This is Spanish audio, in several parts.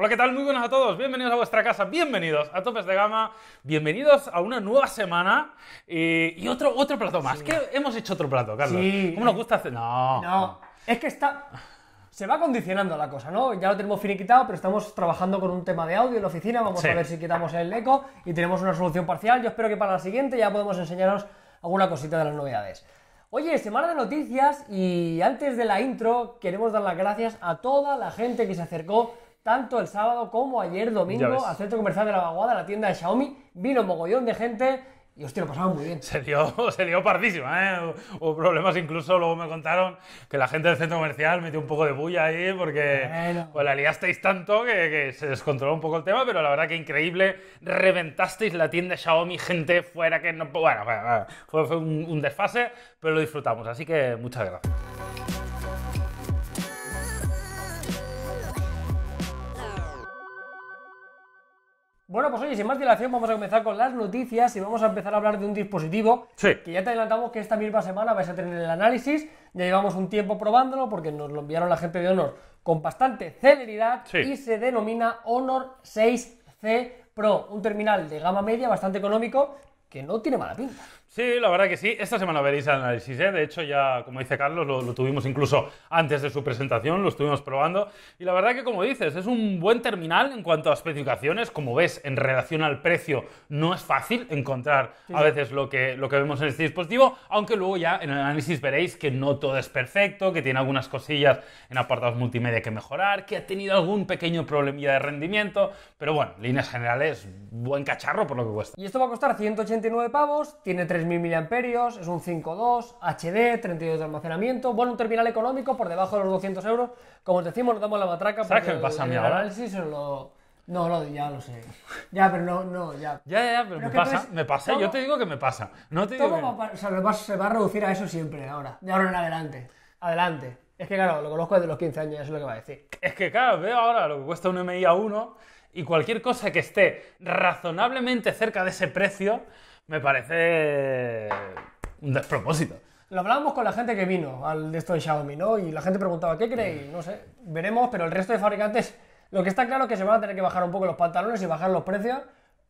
Hola, ¿qué tal? Muy buenas a todos. Bienvenidos a vuestra casa, bienvenidos a Topes de Gama, bienvenidos a una nueva semana eh, y otro, otro plato más. ¿Qué hemos hecho otro plato, Carlos? ¿Cómo nos gusta hacer? No. No. Es que está. Se va condicionando la cosa, ¿no? Ya lo tenemos finiquitado, pero estamos trabajando con un tema de audio en la oficina. Vamos a ver si quitamos el eco y tenemos una solución parcial. Yo espero que para la siguiente ya podemos enseñaros alguna cosita de las novedades. Oye, semana de noticias y antes de la intro queremos dar las gracias a toda la gente que se acercó tanto el sábado como ayer domingo al centro comercial de la Vaguada, la tienda de Xiaomi. Vino mogollón de gente y hostia, lo pasaba muy bien. Se dio, se dio pardísima, ¿eh? Hubo problemas incluso, luego me contaron que la gente del centro comercial metió un poco de bulla ahí porque pues, la liasteis tanto que, se descontroló un poco el tema, pero la verdad que increíble. Reventasteis la tienda Xiaomi, gente fuera que no... Bueno, fue, un desfase, pero lo disfrutamos, así que muchas gracias. Bueno, pues oye, sin más dilación, vamos a comenzar con las noticias y vamos a empezar a hablar de un dispositivo que ya te adelantamos que esta misma semana vais a tener el análisis. Ya llevamos un tiempo probándolo porque nos lo enviaron la gente de Honor con bastante celeridad y se denomina Honor 6C Pro, un terminal de gama media bastante económico que no tiene mala pinta. Sí, la verdad que sí. Esta semana veréis el análisis. ¿eh? De hecho, ya, como dice Carlos, lo, tuvimos incluso antes de su presentación, lo estuvimos probando. Y la verdad que, como dices, es un buen terminal en cuanto a especificaciones. Como ves, en relación al precio, no es fácil encontrar a veces lo que, lo que vemos en este dispositivo. Aunque luego ya en el análisis veréis que no todo es perfecto, que tiene algunas cosillas en apartados multimedia que mejorar, que ha tenido algún pequeño problemilla de rendimiento. Pero bueno, líneas generales, buen cacharro por lo que cuesta. Y esto va a costar 189 pavos, tiene tres 3.000 mAh, es un 5.2, HD, 32 de almacenamiento, bueno, un terminal económico por debajo de los 200 euros. Como os decimos, nos damos la matraca. ¿Sabes qué me pasa a mí ahora? lo... No, no, ya lo sé. Ya, pero no, no, ya. Ya, ya, pero, pero me, pasa, me pasa, yo te digo que me pasa. No te digo va, se va a reducir a eso siempre ahora, de ahora en adelante. Adelante. Es que claro, lo conozco desde los 15 años, eso es lo que va a decir. Es que claro, veo ahora lo que cuesta un MI 1 y cualquier cosa que esté razonablemente cerca de ese precio me parece un despropósito. Lo hablábamos con la gente que vino al de esto de Xiaomi, ¿no? Y la gente preguntaba, ¿qué creéis? No sé, veremos, pero el resto de fabricantes, lo que está claro es que se van a tener que bajar un poco los pantalones y bajar los precios,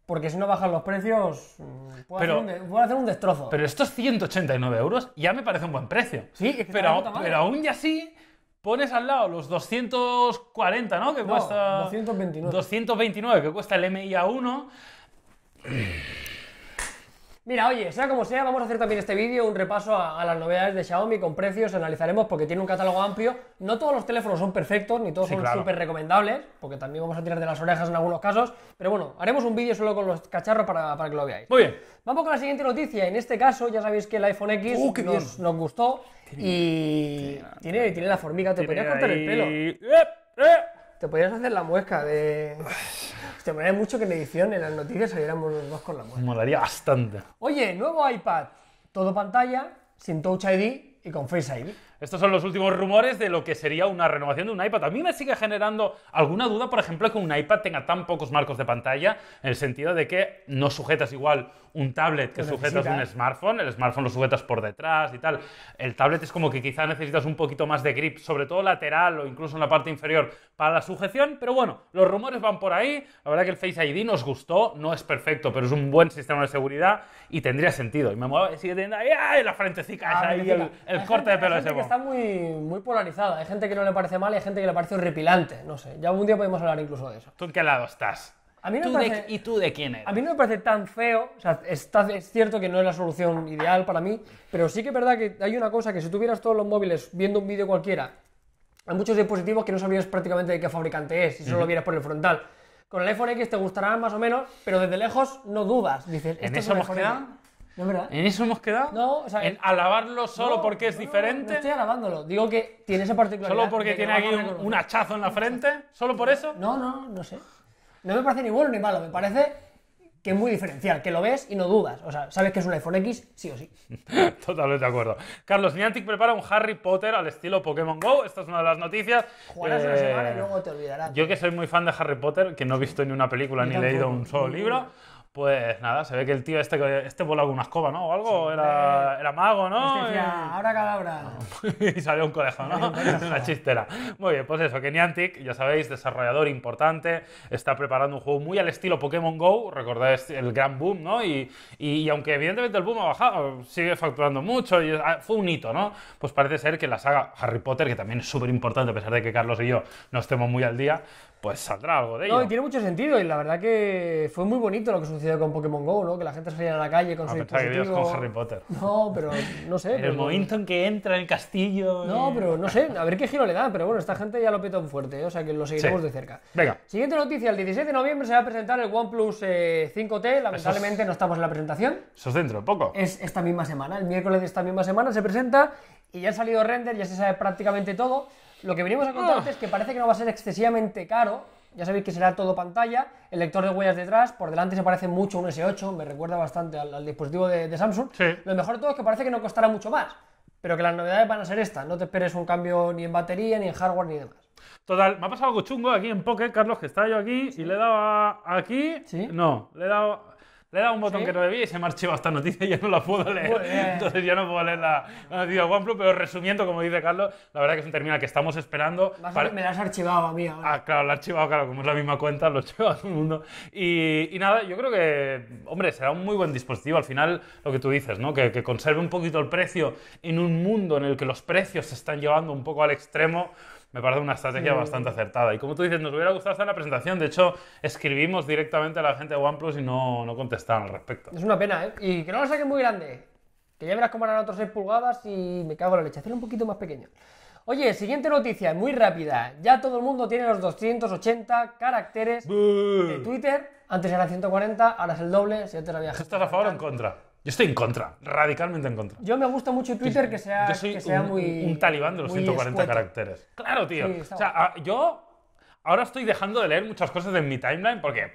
porque si no bajan los precios, mm, puede, pero, hacer, un, hacer un destrozo. Pero estos 189 euros ya me parece un buen precio. Sí, pero, aún y así, pones al lado los 240, ¿no? Que cuesta. 229. 229 que cuesta el MIA1. Mira, oye, sea como sea, vamos a hacer también este vídeo un repaso a, las novedades de Xiaomi con precios, analizaremos porque tiene un catálogo amplio. No todos los teléfonos son perfectos, ni todos son súper recomendables, porque también vamos a tirar de las orejas en algunos casos. Pero bueno, haremos un vídeo solo con los cacharros para, que lo veáis. Muy bien. Vamos con la siguiente noticia. En este caso, ya sabéis que el iPhone X ¡Uh, nos, gustó y tiene, tiene, la formiga. Te podrías cortar el pelo. Eh, eh. Te podrías hacer la muesca de me molaría mucho que en edición, en las noticias, saliéramos los dos con la Me Molaría bastante. Oye, nuevo iPad. Todo pantalla, sin Touch ID, y con Face ID. Estos son los últimos rumores de lo que sería una renovación de un iPad. A mí me sigue generando alguna duda, por ejemplo, que un iPad tenga tan pocos marcos de pantalla, en el sentido de que no sujetas igual un tablet que sujetas un smartphone, el smartphone lo sujetas por detrás y tal. El tablet es como que quizá necesitas un poquito más de grip, sobre todo lateral o incluso en la parte inferior para la sujeción, pero bueno, los rumores van por ahí. La verdad que el Face ID nos gustó, no es perfecto, pero es un buen sistema de seguridad y tendría sentido. Y me mueve, sigue teniendo la frentecica esa ah, ahí, el corte de pelo hay gente ese. Que está muy, muy polarizada. Hay gente que no le parece mal y hay gente que le parece horripilante. No sé. Ya algún día podemos hablar incluso de eso. ¿Tú en qué lado estás? A mí parece, ¿Y tú de quién eres? A mí no me parece tan feo. O sea, está, es cierto que no es la solución ideal para mí, pero sí que es verdad que hay una cosa que si tuvieras todos los móviles viendo un vídeo cualquiera, hay muchos dispositivos que no sabrías prácticamente de qué fabricante es, si solo lo vieras por el frontal. Con el iPhone X te gustará más o menos, pero desde lejos no dudas. Dices, ¿En eso es hemos quedado? ¿En eso hemos quedado? No, o sea, ¿En alabarlo solo porque es diferente? No estoy alabándolo. Digo que tiene esa particularidad. ¿Solo porque tiene aquí un, hachazo en la frente? ¿Solo por eso? No, no, no sé. No me parece ni bueno ni malo. Me parece que es muy diferencial, que lo ves y no dudas. O sea, sabes que es un iPhone X, sí o sí. Totalmente de acuerdo. Carlos Niantic prepara un Harry Potter al estilo Pokémon Go. Esta es una de las noticias. Jugarás una eh, semana y luego te olvidarás. Yo que soy muy fan de Harry Potter, que no he visto ni una película ni leído un solo libro. Pues nada, se ve que el tío este, este voló con una escoba, ¿no? O algo, era, era, mago, ¿no? Este ahora ahora y salió un conejo, ¿no? una chistera. Muy bien, pues eso, que Niantic, ya sabéis, desarrollador importante, está preparando un juego muy al estilo Pokémon GO, recordáis el gran boom, ¿no? Y, y, aunque evidentemente el boom ha bajado, sigue facturando mucho y ah, fue un hito, ¿no? Pues parece ser que la saga Harry Potter, que también es súper importante, a pesar de que Carlos y yo no estemos muy al día, pues saldrá algo de ello. No, y tiene mucho sentido, y la verdad que fue muy bonito lo que sucedió con Pokémon GO, ¿no? Que la gente salía a la calle con ah, su dispositivo. Potter. No, pero no sé. el momento en que entra el castillo... No, pero no sé, a ver qué giro le da pero bueno, esta gente ya lo petó un fuerte, ¿eh? o sea que lo seguiremos de cerca. Venga. Siguiente noticia, el 17 de noviembre se va a presentar el OnePlus 5T, eh, lamentablemente no estamos en la presentación. Eso dentro poco. Es esta misma semana, el miércoles de esta misma semana se presenta y ya ha salido render, ya se sabe prácticamente todo. Lo que venimos a ah. contar es que parece que no va a ser excesivamente caro. Ya sabéis que será todo pantalla, el lector de huellas detrás, por delante se parece mucho a un S8, me recuerda bastante al, dispositivo de, Samsung. Lo mejor de todo es que parece que no costará mucho más, pero que las novedades van a ser estas, no te esperes un cambio ni en batería, ni en hardware, ni demás. Total, me ha pasado algo chungo aquí en Poké, Carlos, que estaba yo aquí y le he dado aquí. ¿Sí? No, le he dado le he dado un botón que no debía y se me ha esta noticia y ya no la puedo leer. Entonces ya no puedo leer la, noticia de OnePlus, pero resumiendo, como dice Carlos, la verdad que es un terminal que estamos esperando. Me la has archivado a mí ahora. Ah, claro, la archivado, claro, como es la misma cuenta, lo lleva todo el mundo. Y, y, nada, yo creo que, hombre, será un muy buen dispositivo. Al final, lo que tú dices, ¿no? Que, que conserve un poquito el precio en un mundo en el que los precios se están llevando un poco al extremo me parece una estrategia bastante acertada. Y como tú dices, nos hubiera gustado hacer la presentación. De hecho, escribimos directamente a la gente de OnePlus y no, no contestaron al respecto. Es una pena, ¿eh? Y que no lo saquen muy grande. Que ya verás cómo harán otros 6 pulgadas y me cago en la leche. Hacer un poquito más pequeño. Oye, siguiente noticia, muy rápida. Ya todo el mundo tiene los 280 caracteres de Twitter. Antes era 140, ahora es el doble. Si lo había... ¿Estás a favor o en contra? Yo estoy en contra, radicalmente en contra. Yo me gusta mucho Twitter que sea, un, talibán de los 140 caracteres. Claro, tío. o sea, ah, yo ahora estoy dejando de leer muchas cosas de mi timeline porque.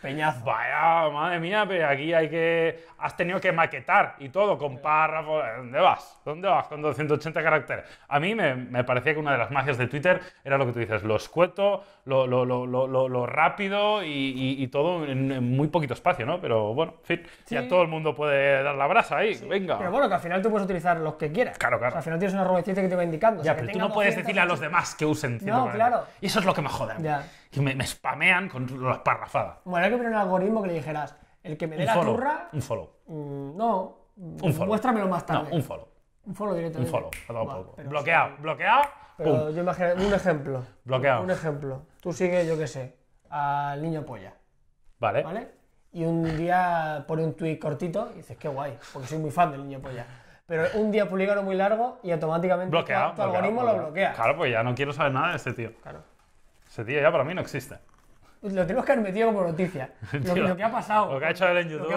Peñas, vaya, madre mía, pero aquí hay que. Has tenido que maquetar y todo, con párrafos. ¿Dónde vas? ¿Dónde vas con 280 caracteres? A mí me, parecía que una de las magias de Twitter era lo que tú dices, lo escueto, lo, rápido y, todo en, muy poquito espacio, ¿no? Pero bueno, en fin, ya todo el mundo puede dar la brasa ahí, venga. Pero bueno, que al final tú puedes utilizar los que quieras. Claro, claro. al final tienes una ruedecita que te va indicando. Ya, pero tú no puedes decirle a los demás que usen No, claro. Y eso es lo que me jode. Ya que me, spamean con las parrafadas. Bueno, hay que poner un algoritmo que le dijeras, el que me dé la turra... Un follow. Mm, no, un follow. muéstramelo más tarde. No, un follow. Un follow directamente. Un follow, dado poco. Bloqueado, bloqueado. Pero yo imagino, un ejemplo. Bloqueado. Un ejemplo. Tú sigues, yo qué sé, al niño polla. Vale. ¿Vale? Y un día pone un tuit cortito y dices, qué guay, porque soy muy fan del niño polla. Pero un día publica uno muy largo y automáticamente bloqueado, tu, algoritmo lo bloquea. Claro, pues ya no quiero saber nada de este tío. Claro. Ese tío ya para mí no existe. Pues lo tenemos que haber metido como noticia. Lo, que ha pasado. Lo que ha hecho el en YouTube.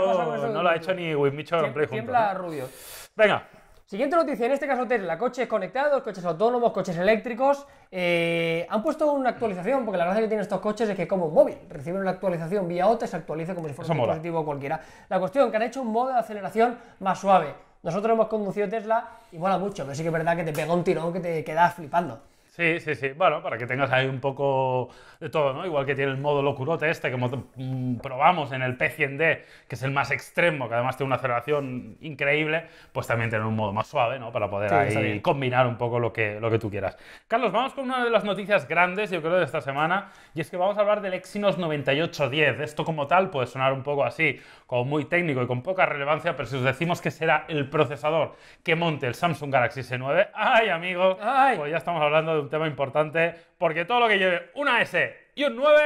no lo ha hecho ni Wismicho en Play junto, Rubio. Venga. Siguiente noticia, en este caso Tesla, coches conectados, coches autónomos, coches eléctricos. Eh, han puesto una actualización, porque la gracia que tienen estos coches es que como un móvil reciben una actualización vía OTA, se actualiza como si fuera un dispositivo cualquiera. La cuestión que han hecho un modo de aceleración más suave. Nosotros hemos conducido Tesla y mola mucho, pero sí que es verdad que te pega un tirón que te quedas flipando. Sí, sí, sí. Bueno, para que tengas ahí un poco de todo, ¿no? Igual que tiene el modo locurote este, que mm, probamos en el P100D, que es el más extremo, que además tiene una aceleración increíble, pues también tiene un modo más suave, ¿no? Para poder ahí combinar un poco lo que, lo que tú quieras. Carlos, vamos con una de las noticias grandes, yo creo, de esta semana, y es que vamos a hablar del Exynos 9810. Esto como tal puede sonar un poco así, como muy técnico y con poca relevancia, pero si os decimos que será el procesador que monte el Samsung Galaxy S9, ¡ay, amigo! ¡Ay! Pues ya estamos hablando de tema importante, porque todo lo que lleve una S y un 9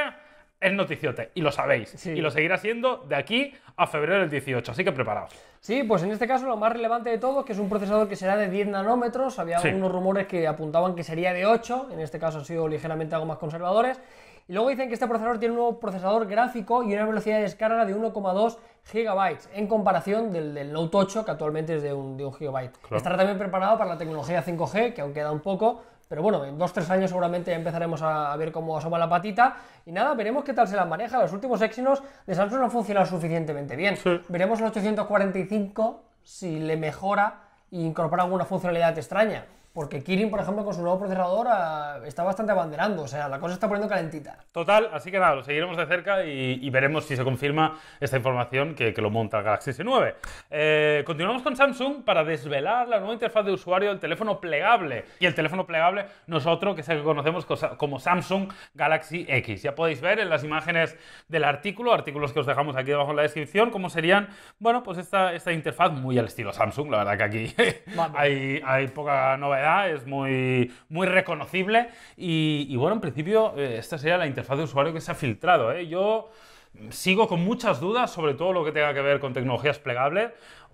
es noticiote, y lo sabéis, y lo seguirá siendo de aquí a febrero del 18, así que preparaos. Sí, pues en este caso lo más relevante de todo es que es un procesador que será de 10 nanómetros, había unos algunos rumores que apuntaban que sería de 8, en este caso han sido ligeramente algo más conservadores, y luego dicen que este procesador tiene un nuevo procesador gráfico y una velocidad de descarga de 1,2 gigabytes en comparación del, Note 8 que actualmente es de un, de GB. Estará también preparado para la tecnología 5G, que aún queda un poco, pero bueno, en dos, tres años seguramente empezaremos a, ver cómo asoma la patita. Y nada, veremos qué tal se la maneja. Los últimos Exynos de Samsung han funcionado suficientemente bien. Veremos el 845 si le mejora e incorpora alguna funcionalidad extraña. Porque Kirin, por ejemplo, con su nuevo procesador ah, está bastante abanderando, o sea, la cosa está poniendo calentita. Total, así que nada, lo seguiremos de cerca y, veremos si se confirma esta información que, lo monta el Galaxy S9. Eh, continuamos con Samsung para desvelar la nueva interfaz de usuario del teléfono plegable. Y el teléfono plegable nosotros, que es el que conocemos como Samsung Galaxy X. Ya podéis ver en las imágenes del artículo, artículos que os dejamos aquí debajo en la descripción, cómo serían, bueno, pues esta, esta interfaz muy al estilo Samsung, la verdad que aquí hay, hay poca novedad es muy, muy reconocible. Y, bueno, en principio, eh, esta sería la interfaz de usuario que se ha filtrado. ¿eh? Yo sigo con muchas dudas sobre todo lo que tenga que ver con tecnologías plegables,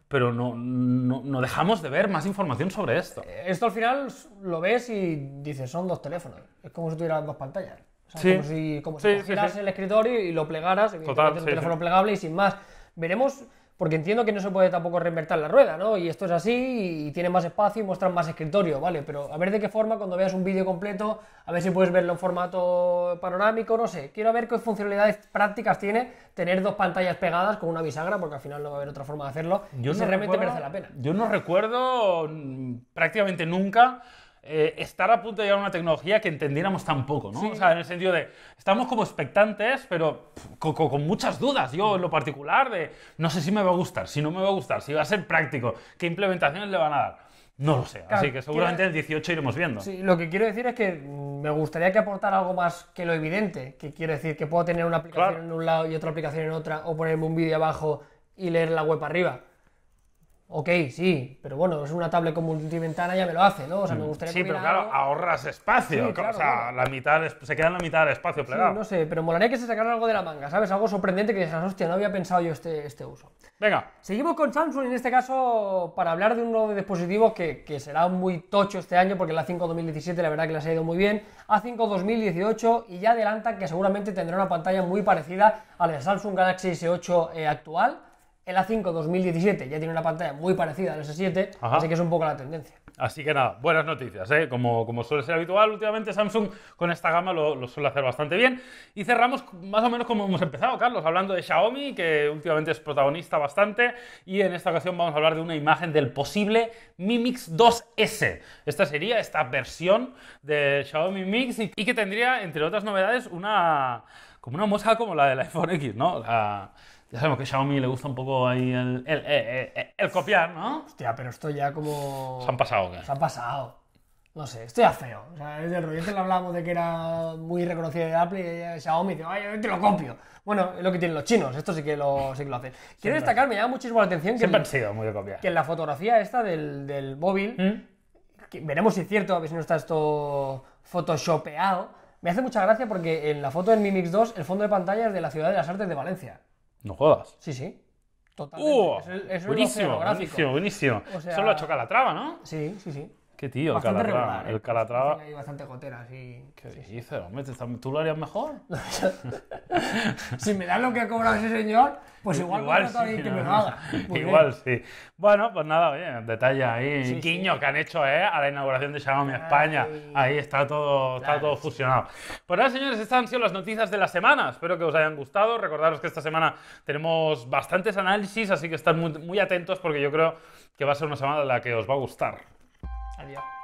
pero no, dejamos de ver más información sobre esto. Eh, esto al final lo ves y dices, son dos teléfonos. Es como si tuvieras dos pantallas. Como si, como el escritorio y lo plegaras, es un teléfono plegable y sin más. Veremos porque entiendo que no se puede tampoco reinventar la rueda, ¿no? Y esto es así y tiene más espacio y muestran más escritorio, ¿vale? Pero a ver de qué forma, cuando veas un vídeo completo, a ver si puedes verlo en formato panorámico, no sé. Quiero ver qué funcionalidades prácticas tiene tener dos pantallas pegadas con una bisagra, porque al final no va a haber otra forma de hacerlo. Yo realmente merece la pena. Yo no recuerdo mm, prácticamente nunca eh, estar a punto de llegar a una tecnología que entendiéramos poco, ¿no? O sea, en el sentido de, estamos como expectantes, pero con, muchas dudas. Yo, en lo particular, de no sé si me va a gustar, si no me va a gustar, si va a ser práctico, qué implementaciones le van a dar. No lo sé, así que seguramente el 18 iremos viendo. Sí, lo que quiero decir es que mm, me gustaría que aportara algo más que lo evidente, que quiero decir que puedo tener una aplicación en un lado y otra aplicación en otra, o ponerme un vídeo abajo y leer la web arriba. Ok, sí, pero bueno, es una tablet con multiventana, ya me lo hace, ¿no? O sea, me mm. gustaría Sí, pero claro, ahorras espacio. Sí, claro, o sea, la mitad se queda en la mitad del espacio plegado. no sé, pero molaría que se sacara algo de la manga, ¿sabes? Algo sorprendente que dices, hostia, no había pensado yo este, este uso. Venga. Seguimos con Samsung, en este caso, para hablar de un nuevo dispositivo que, será muy tocho este año, porque la A5 2017 la verdad que le ha ido muy bien. A5 2018 y ya adelantan que seguramente tendrá una pantalla muy parecida a la de Samsung Galaxy S8 eh, actual el A5 2017 ya tiene una pantalla muy parecida al S7, así que es un poco la tendencia. Así que nada, buenas noticias, ¿eh? como, como suele ser habitual, últimamente Samsung con esta gama lo, suele hacer bastante bien. Y cerramos más o menos como hemos empezado, Carlos, hablando de Xiaomi, que últimamente es protagonista bastante, y en esta ocasión vamos a hablar de una imagen del posible Mi Mix 2S. Esta sería esta versión de Xiaomi Mix y, que tendría, entre otras novedades, una, como una mosca como la del iPhone X, ¿no? La, ya sabemos que Xiaomi le gusta un poco ahí el, copiar, ¿no? Hostia, pero esto ya como. Se han pasado, ¿qué? Se han pasado. No sé, esto ya feo. O sea, desde el rollo le hablábamos de que era muy reconocido de Apple y Xiaomi dice, ay, te lo copio. Bueno, es lo que tienen los chinos, esto sí que lo, sí lo hacen. Quiero destacar, me llama muchísimo la atención que, Siempre han sido muy de copiar. que en la fotografía esta del, móvil, ¿Mm? veremos si es cierto, a ver si no está esto photoshopeado, me hace mucha gracia porque en la foto del Mi Mix 2 el fondo de pantalla es de la Ciudad de las Artes de Valencia. No jodas. Sí, sí. Totalmente. Uh, es buenísimo, buenísimo, buenísimo, Solo ha chocado la traba, ¿no? Sí, sí, sí tío, bastante el ¿eh? Calatrava. Hay bastante gotera, ¿Qué dices, ¿Tú lo harías mejor? si me da lo que ha cobrado ese señor, pues igual, igual sí, que me haga. igual sí. Bueno, pues nada, oye, detalle ahí. Sí, que han hecho ¿eh? a la inauguración de Xiaomi España. Ahí está todo, todo fusionado. Pues nada, señores, estas han sido las noticias de la semana. Espero que os hayan gustado. Recordaros que esta semana tenemos bastantes análisis, así que estad muy, muy atentos porque yo creo que va a ser una semana en la que os va a gustar. Adiós.